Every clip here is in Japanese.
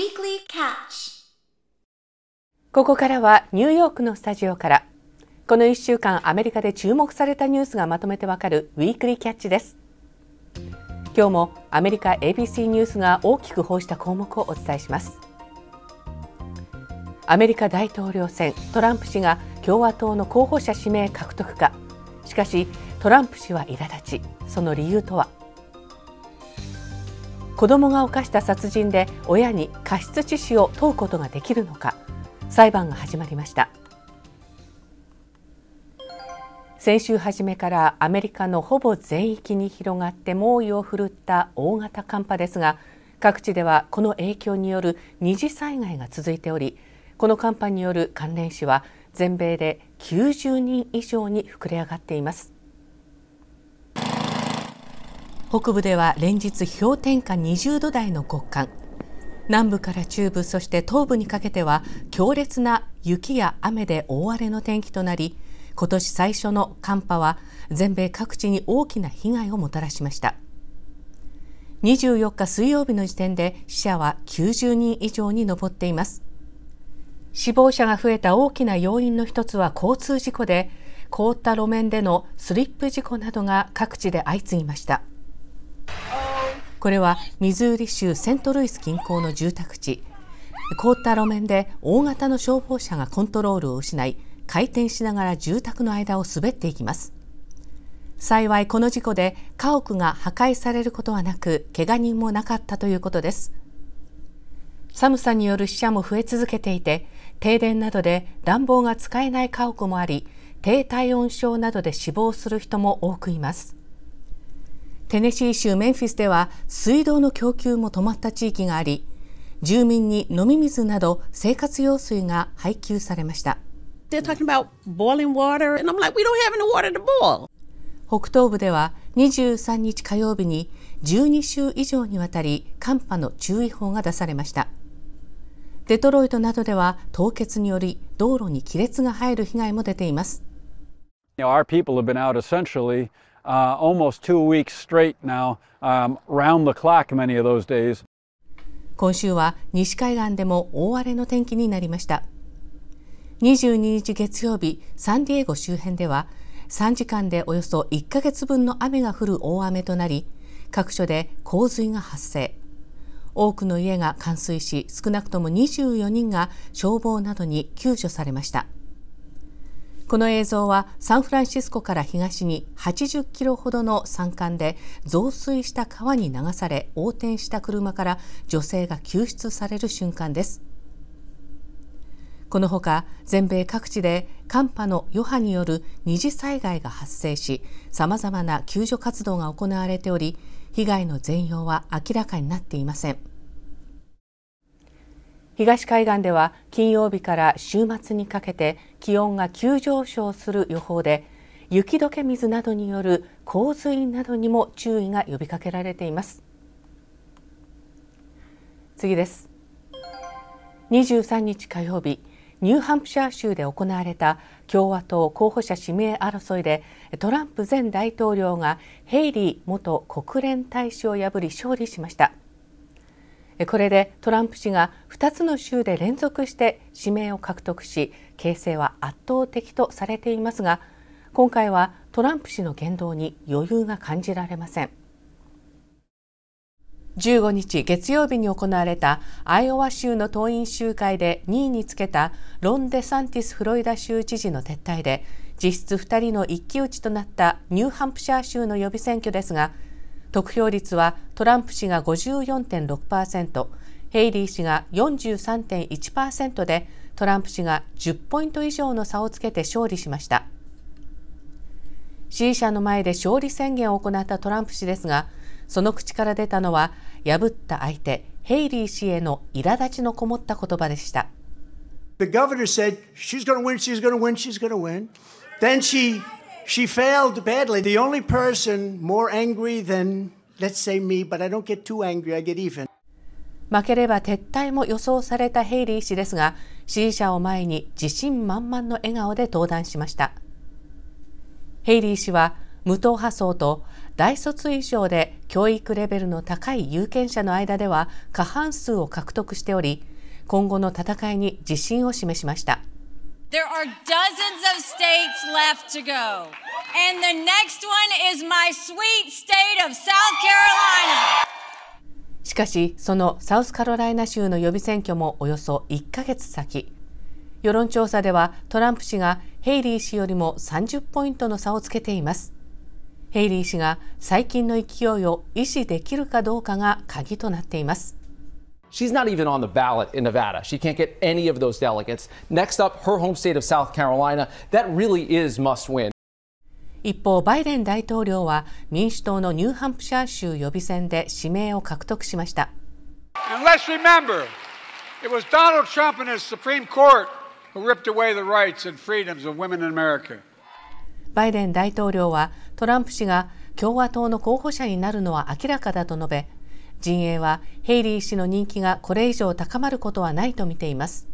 Weekly Catch ここからはニューヨークのスタジオからこの1週間アメリカで注目されたニュースがまとめてわかる Weekly Catch です今日もアメリカ ABC ニュースが大きく報じた項目をお伝えしますアメリカ大統領選トランプ氏が共和党の候補者指名獲得かしかしトランプ氏は苛立ちその理由とは子どもが犯した殺人で親に過失致死を問うことができるのか裁判が始まりました先週初めからアメリカのほぼ全域に広がって猛威を振るった大型寒波ですが各地ではこの影響による二次災害が続いておりこの寒波による関連死は全米で90人以上に膨れ上がっています北部では連日氷点下20度台の極寒南部から中部そして東部にかけては強烈な雪や雨で大荒れの天気となり今年最初の寒波は全米各地に大きな被害をもたらしました24日水曜日の時点で死者は90人以上に上っています死亡者が増えた大きな要因の一つは交通事故で凍った路面でのスリップ事故などが各地で相次ぎましたこれはミズーリ州セントルイス近郊の住宅地凍った路面で大型の消防車がコントロールを失い回転しながら住宅の間を滑っていきます幸いこの事故で家屋が破壊されることはなく怪我人もなかったということです寒さによる死者も増え続けていて停電などで暖房が使えない家屋もあり低体温症などで死亡する人も多くいますテネシー州メンフィスでは水道の供給も止まった地域があり住民に飲み水など生活用水が配給されました北東部では23日火曜日に12週以上にわたり寒波の注意報が出されましたデトロイトなどでは凍結により道路に亀裂が入る被害も出ています。You know, uh, almost two weeks straight now, um, round the clock many of those days. 今週は西海岸でも大荒れの天気になりました。22日月曜日、サンディエゴ周辺では3時間でおよそ1ヶ月分の雨が降る大雨となり、各所で洪水が発生。多くの家が冠水し、少なくとも24人が消防などに救助されました。この映像はサンフランシスコから東に80キロほどの山間で増水した川に流され横転した車から女性が救出される瞬間ですこのほか全米各地で寒波の余波による二次災害が発生しさまざまな救助活動が行われており被害の全容は明らかになっていません東海岸では金曜日から週末にかけて気温が急上昇する予報で雪解け水などによる洪水などにも注意が呼びかけられています次です23日火曜日ニューハンプシャー州で行われた共和党候補者指名争いでトランプ前大統領がヘイリー元国連大使を破り勝利しましたこれでトランプ氏が2つの州で連続して指名を獲得し形勢は圧倒的とされていますが今回はトランプ氏の言動に余裕が感じられません15日月曜日に行われたアイオワ州の党員集会で2位につけたロン・デサンティス・フロイダ州知事の撤退で実質2人の一騎打ちとなったニューハンプシャー州の予備選挙ですが得票率はトランプ氏が54.6%、ヘイリー氏が43.1%で、トランプ氏が10ポイント以上の差をつけて勝利しました。支持者の前で勝利宣言を行ったトランプ氏ですが、その口から出たのは、破った相手、ヘイリー氏への苛立ちのこもった言葉でした。The governor said, she's going to win, she's going to win, she's going to win. Then she She failed badly. The only person more angry than, let's say me, but I don't get too angry, I get even. 負ければ撤退も予想されたヘイリー氏ですが、支持者を前に自信満々の笑顔で登壇しました。ヘイリー氏は、無党派層と大卒以上で教育レベルの高い有権者の間では過半数を獲得しており、今後の戦いに自信を示しました。There are dozens of states left to go. And the next one is my sweet state of South Carolina. しかし、そのサウスカロライナ州の予備選挙もおよそ1ヶ月先。世論調査ではトランプ氏がヘイリー氏よりも30ポイントの差をつけています。ヘイリー氏が最近の勢いを維持できるかどうかが鍵となっています。She's not even on the ballot in Nevada. She can't get any of those delegates. Next up, her home state of South Carolina. That really is must win. 一方、バイデン大統領は民主党のニューハンプシャー州予備選で指名を獲得しました。バイデン大統領はトランプ氏が共和党の候補者になるのは明らかだと述べ、陣営はヘイリー氏の人気がこれ以上高まることはないと見ています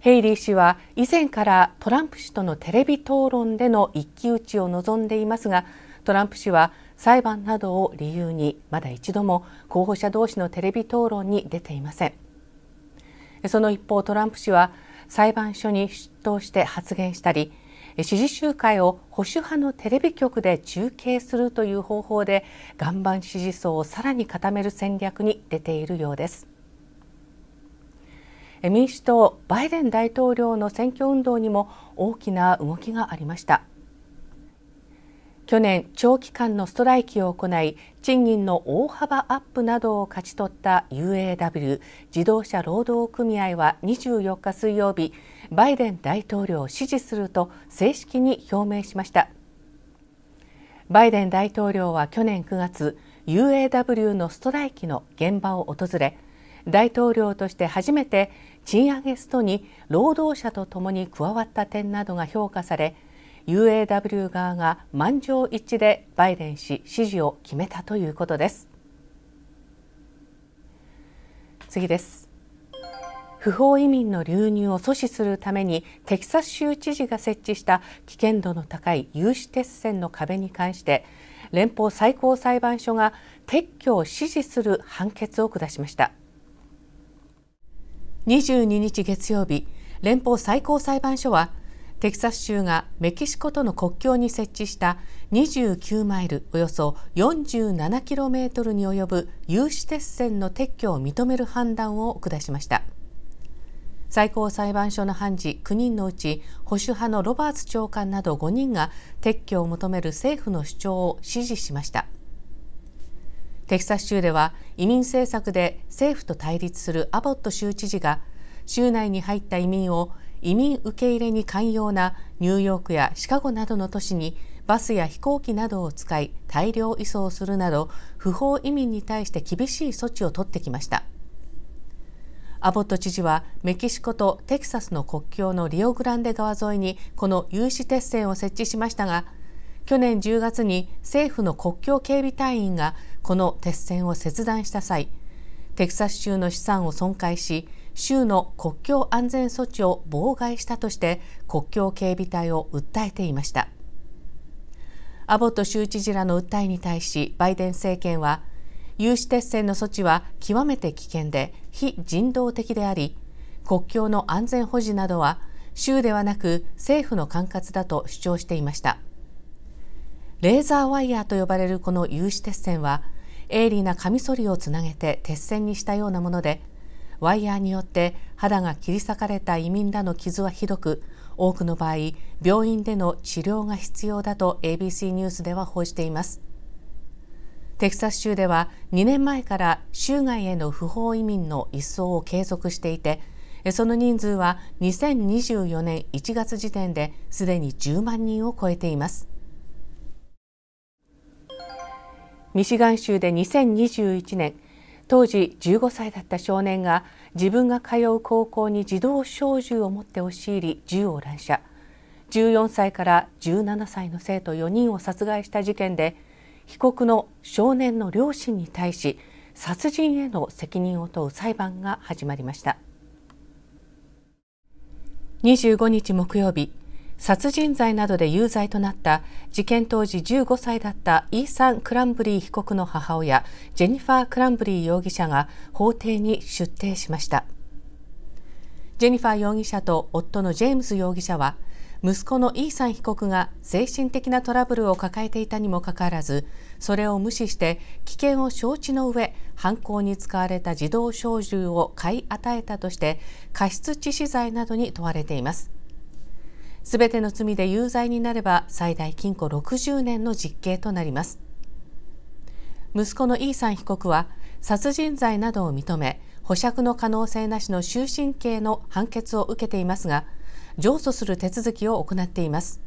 ヘイリー氏は以前からトランプ氏とのテレビ討論での一騎打ちを望んでいますがトランプ氏は裁判などを理由にまだ一度も候補者同士のテレビ討論に出ていませんその一方トランプ氏は裁判所に出頭して発言したり支持集会を保守派のテレビ局で中継するという方法で岩盤支持層をさらに固める戦略に出ているようです民主党バイデン大統領の選挙運動にも大きな動きがありました去年長期間のストライキを行い賃金の大幅アップなどを勝ち取った UAW 自動車労働組合は24日水曜日バイデン大統領を支持すると正式に表明しましたバイデン大統領は去年9月 UAW のストライキの現場を訪れ大統領として初めて賃上げストに労働者とともに加わった点などが評価され UAW 側が満場一致でバイデン氏支持を決めたということです次です不法移民の流入を阻止するためにテキサス州知事が設置した危険度の高い有刺鉄線の壁に関して連邦最高裁判所が撤去を支持する判決を下しました22日月曜日連邦最高裁判所はテキサス州がメキシコとの国境に設置した29マイルおよそ 47km に及ぶ有刺鉄線の撤去を認める判断を下しました最高裁判所の判事9人のうち保守派のロバーツ長官など5人が撤去を求める政府の主張を支持しましたテキサス州では移民政策で政府と対立するアボット州知事が州内に入った移民を移民受け入れに寛容なニューヨークやシカゴなどの都市にバスや飛行機などを使い大量移送するなど不法移民に対して厳しい措置を取ってきましたアボット知事はメキシコとテキサスの国境のリオグランデ川沿いにこの有刺鉄線を設置しましたが去年10月に政府の国境警備隊員がこの鉄線を切断した際テキサス州の資産を損壊し州の国境安全措置を妨害したとして国境警備隊を訴えていましたアボット州知事らの訴えに対しバイデン政権は有刺鉄線の措置は極めて危険で非人道的であり国境の安全保持などは州ではなく政府の管轄だと主張していましたレーザーワイヤーと呼ばれるこの有刺鉄線は鋭利なカミソリをつなげて鉄線にしたようなものでワイヤーによって肌が切り裂かれた移民らの傷はひどく多くの場合病院での治療が必要だと ABC ニュースでは報じていますテキサス州では2年前から州外への不法移民の一掃を継続していてその人数は2024年1月時点ですでに10万人を超えていますミシガン州で2021年当時15歳だった少年が自分が通う高校に自動小銃を持って押し入り銃を乱射14歳から17歳の生徒4人を殺害した事件で被告の少年の両親に対し殺人への責任を問う裁判が始まりました25日木曜日殺人罪などで有罪となった事件当時15歳だったイーサン・クランブリー被告の母親ジェニファー・クランブリー容疑者が法廷に出廷しましたジェニファー容疑者と夫のジェームズ容疑者は息子のイーサン被告が精神的なトラブルを抱えていたにもかかわらずそれを無視して危険を承知の上犯行に使われた自動小銃を買い与えたとして過失致死罪などに問われています。すべての罪で有罪になれば最大禁錮60年の実刑となります息子のイーサン被告は殺人罪などを認め保釈の可能性なしの終身刑の判決を受けていますが上訴する手続きを行っています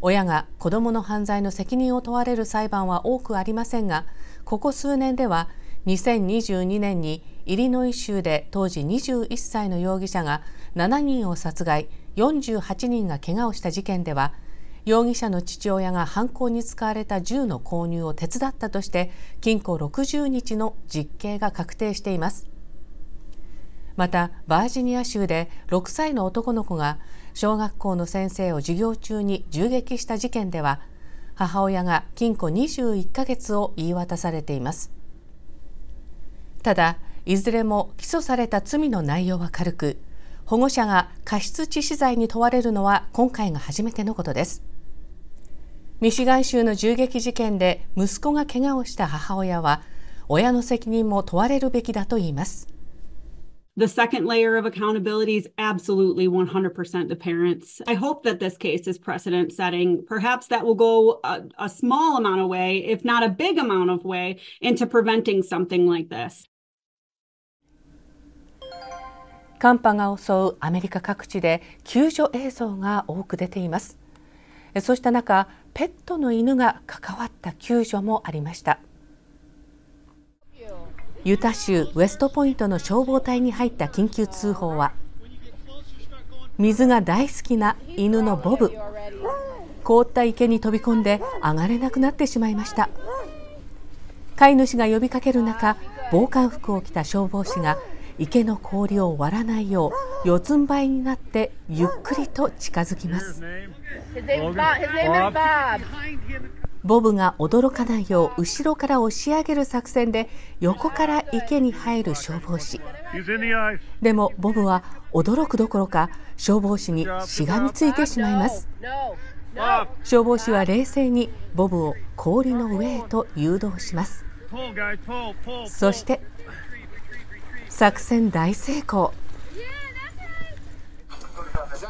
親が子どもの犯罪の責任を問われる裁判は多くありませんがここ数年では2022年にイリノイ州で当時21歳の容疑者が7人を殺害48人が怪我をした事件では容疑者の父親が犯行に使われた銃の購入を手伝ったとして禁錮60日の実刑が確定していますまたバージニア州で6歳の男の子が小学校の先生を授業中に銃撃した事件では母親が禁錮21ヶ月を言い渡されていますただいずれも起訴された罪の内容は軽く保護者が過失致死罪に問われるのは今回が初めてのことですミシガン州の銃撃事件で息子が怪我をした母親は親の責任も問われるべきだと言います The second layer of accountability is absolutely 100% the parents. I hope that this case is precedent setting. Perhaps that will go a, a, small amount of way, if not a big amount of way, into preventing something like this. 寒波が襲うアメリカ各地で救助映像が多く出ていますそうした中ペットの犬が関わった救助もありましたユタ州ウェストポイントの消防隊に入った緊急通報は水が大好きな犬のボブ凍った池に飛び込んで上がれなくなってしまいました飼い主が呼びかける中防寒服を着た消防士が池の氷を割らないよう四つん這いになってゆっくりと近づきますボブが驚かないよう後ろから押し上げる作戦で横から池に入る消防士でもボブは驚くどころか消防士にしがみついてしまいます消防士は冷静にボブを氷の上へと誘導しますそして作戦大成功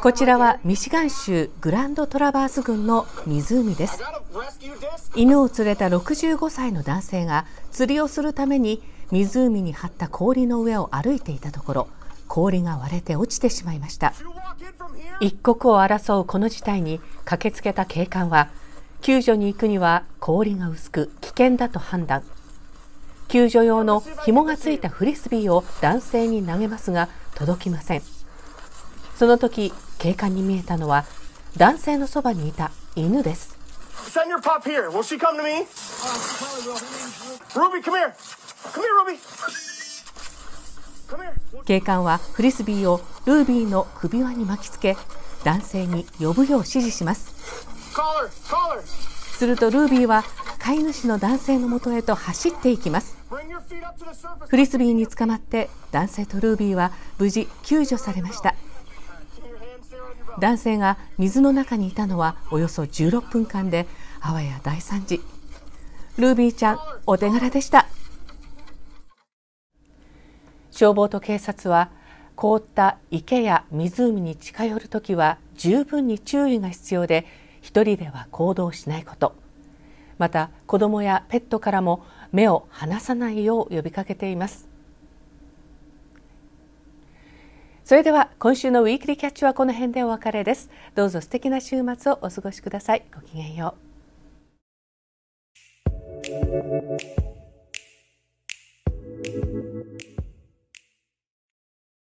こちらはミシガン州グランドトラバース郡の湖です犬を連れた65歳の男性が釣りをするために湖に張った氷の上を歩いていたところ氷が割れて落ちてしまいました一刻を争うこの事態に駆けつけた警官は救助に行くには氷が薄く危険だと判断救助用の紐がついたフリスビーを男性に投げますが届きませんその時警官に見えたのは男性のそばにいた犬です Send your p p here. Will she come to me? Ruby, come here. Come here, Ruby. Come here. 警官はフリスビーをルービーの首輪に巻きつけ男性に呼ぶよう指示しますするとルービーは飼い主の男性のもとへと走っていきますフリスビーに捕まって男性とルービーは無事救助されました男性が水の中にいたのはおよそ16分間であわや大惨事ルービーちゃんお手柄でした消防と警察は凍った池や湖に近寄るときは十分に注意が必要で一人では行動しないことまた子どもやペットからも目を離さないよう呼びかけていますそれでは今週のウィークリーキャッチはこの辺でお別れですどうぞ素敵な週末をお過ごしくださいごきげんよう